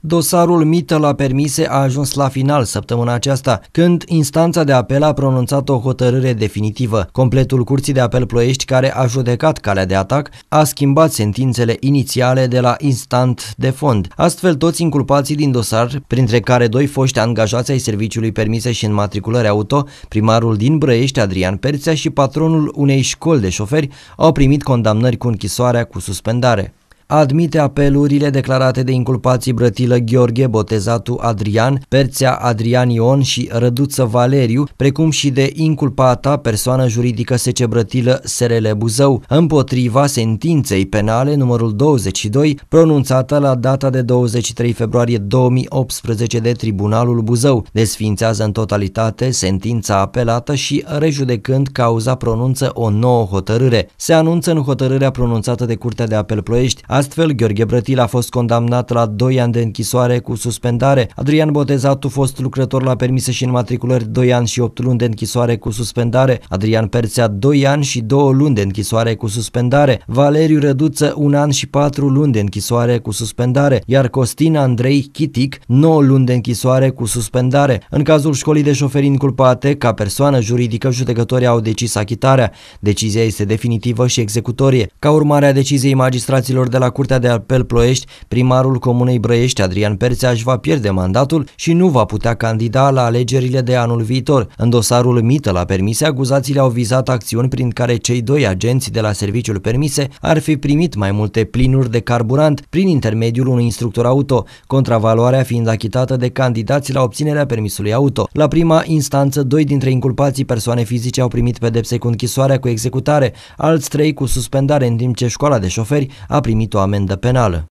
Dosarul Mită la permise a ajuns la final săptămâna aceasta, când instanța de apel a pronunțat o hotărâre definitivă. Completul Curții de Apel Ploiești, care a judecat calea de atac, a schimbat sentințele inițiale de la instant de fond. Astfel, toți inculpații din dosar, printre care doi foști angajați ai serviciului permise și înmatriculări auto, primarul din Brăiești, Adrian Perțea și patronul unei școli de șoferi, au primit condamnări cu închisoarea cu suspendare admite apelurile declarate de inculpații Brătilă Gheorghe, botezatu Adrian, Perțea Adrian Ion și Răduță Valeriu, precum și de inculpata persoană juridică Sece Brătilă SRL Buzău, împotriva sentinței penale numărul 22, pronunțată la data de 23 februarie 2018 de Tribunalul Buzău, desfințează în totalitate sentința apelată și rejudecând cauza pronunță o nouă hotărâre. Se anunță în hotărârea pronunțată de Curtea de Apel Ploiești a Astfel, Gheorghe Brătil a fost condamnat la 2 ani de închisoare cu suspendare. Adrian Botezatu, fost lucrător la permise și înmatriculări, 2 ani și 8 luni de închisoare cu suspendare. Adrian Perțea, 2 ani și 2 luni de închisoare cu suspendare. Valeriu Răduță, 1 an și 4 luni de închisoare cu suspendare. Iar Costin Andrei Chitic, 9 luni de închisoare cu suspendare. În cazul școlii de șoferi inculpate, ca persoană juridică, judecătorii au decis achitarea. Decizia este definitivă și executorie. Ca urmare a deciziei magistraților de la la Curtea de Apel Ploiești, primarul Comunei Brăiești, Adrian Perțea, își va pierde mandatul și nu va putea candida la alegerile de anul viitor. În dosarul mită la permise, acuzațiile au vizat acțiuni prin care cei doi agenți de la serviciul permise ar fi primit mai multe plinuri de carburant prin intermediul unui instructor auto, contravaloarea fiind achitată de candidați la obținerea permisului auto. La prima instanță, doi dintre inculpații persoane fizice au primit pedepse cu închisoarea cu executare, alți trei cu suspendare, în timp ce școala de șoferi a primit o amendă penală.